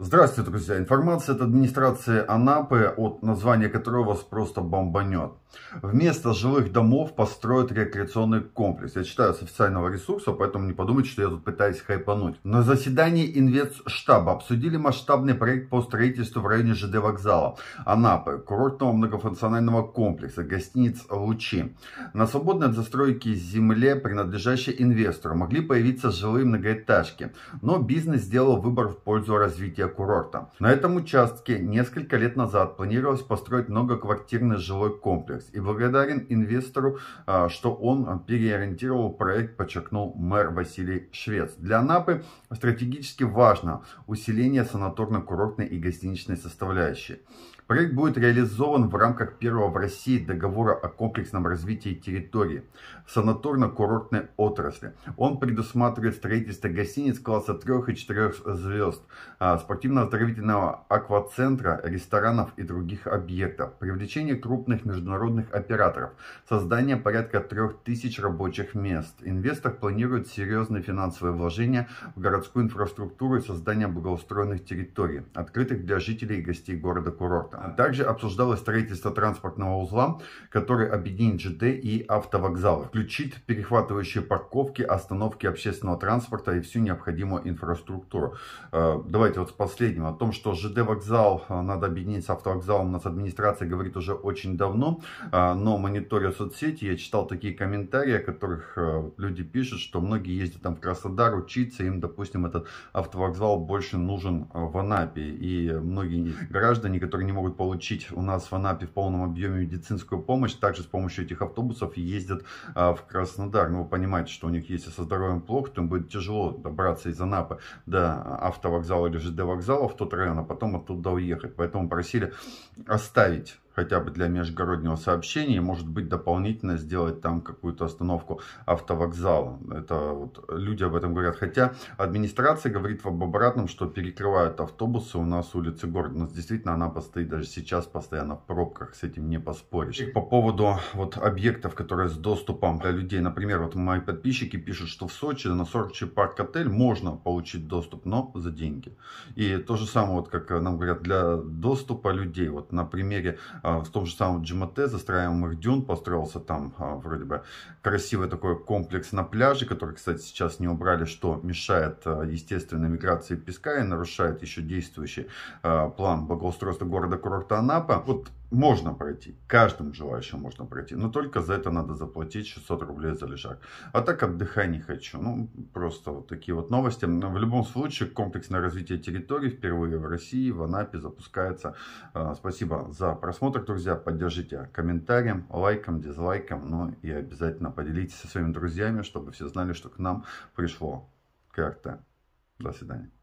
Здравствуйте, друзья. Информация от администрации Анапы, от названия которой вас просто бомбанет. Вместо жилых домов построят рекреационный комплекс. Я читаю с официального ресурса, поэтому не подумайте, что я тут пытаюсь хайпануть. На заседании инвестштаба обсудили масштабный проект по строительству в районе ЖД вокзала Анапы, курортного многофункционального комплекса, гостиниц «Лучи». На свободной от застройки земле, принадлежащей инвестору, могли появиться жилые многоэтажки. Но бизнес сделал выбор в пользу развития курорта. На этом участке несколько лет назад планировалось построить многоквартирный жилой комплекс. И благодарен инвестору, а, что он а, переориентировал проект, подчеркнул мэр Василий Швец. Для Анапы стратегически важно усиление санаторно-курортной и гостиничной составляющей. Проект будет реализован в рамках первого в России договора о комплексном развитии территории санаторно-курортной отрасли. Он предусматривает строительство гостиниц класса 3 и 4 звезд, а, спортивно-оздоровительного аквацентра, ресторанов и других объектов, привлечение крупных международных операторов, создание порядка 3000 рабочих мест. Инвестор планирует серьезные финансовые вложения в городскую инфраструктуру и создание благоустроенных территорий, открытых для жителей и гостей города-курорта. Также обсуждалось строительство транспортного узла, который объединит ЖД и автовокзалы, включит перехватывающие парковки, остановки общественного транспорта и всю необходимую инфраструктуру. Э, давайте вот спас последним, о том, что ЖД вокзал а, надо объединить с автовокзалом, у нас администрация говорит уже очень давно, а, но мониторя соцсети, я читал такие комментарии, о которых а, люди пишут, что многие ездят там в Краснодар учиться, им, допустим, этот автовокзал больше нужен в Анапе, и многие граждане, которые не могут получить у нас в Анапе в полном объеме медицинскую помощь, также с помощью этих автобусов ездят в Краснодар. Но ну, вы понимаете, что у них, если со здоровьем плохо, то им будет тяжело добраться из Анапы до автовокзала или ЖД вокзала в тот район, а потом оттуда уехать. Поэтому просили оставить хотя бы для межгороднего сообщения, и, может быть, дополнительно сделать там какую-то остановку автовокзала. Это вот люди об этом говорят. Хотя администрация говорит об обратном, что перекрывают автобусы у нас улицы города. Но действительно она постоит даже сейчас постоянно в пробках, с этим не поспоришь. И по поводу вот объектов, которые с доступом для людей. Например, вот мои подписчики пишут, что в Сочи на Сорчи парк-отель можно получить доступ, но за деньги. И то же самое, вот как нам говорят, для доступа людей. Вот на примере а, в том же самом Джимате застраиваемых дюн построился там а, вроде бы красивый такой комплекс на пляже, который, кстати, сейчас не убрали, что мешает а, естественной миграции песка и нарушает еще действующий план благоустройства города-курорта Анапа. Вот можно пройти, каждому желающему можно пройти, но только за это надо заплатить 600 рублей за лежак. А так отдыхай не хочу. Ну, просто вот такие вот новости. Но в любом случае, комплексное развитие территории впервые в России, в Анапе запускается. А, спасибо за просмотр, друзья. Поддержите комментарием, лайком, дизлайком. Ну и обязательно поделитесь со своими друзьями, чтобы все знали, что к нам пришло Как-то. До свидания.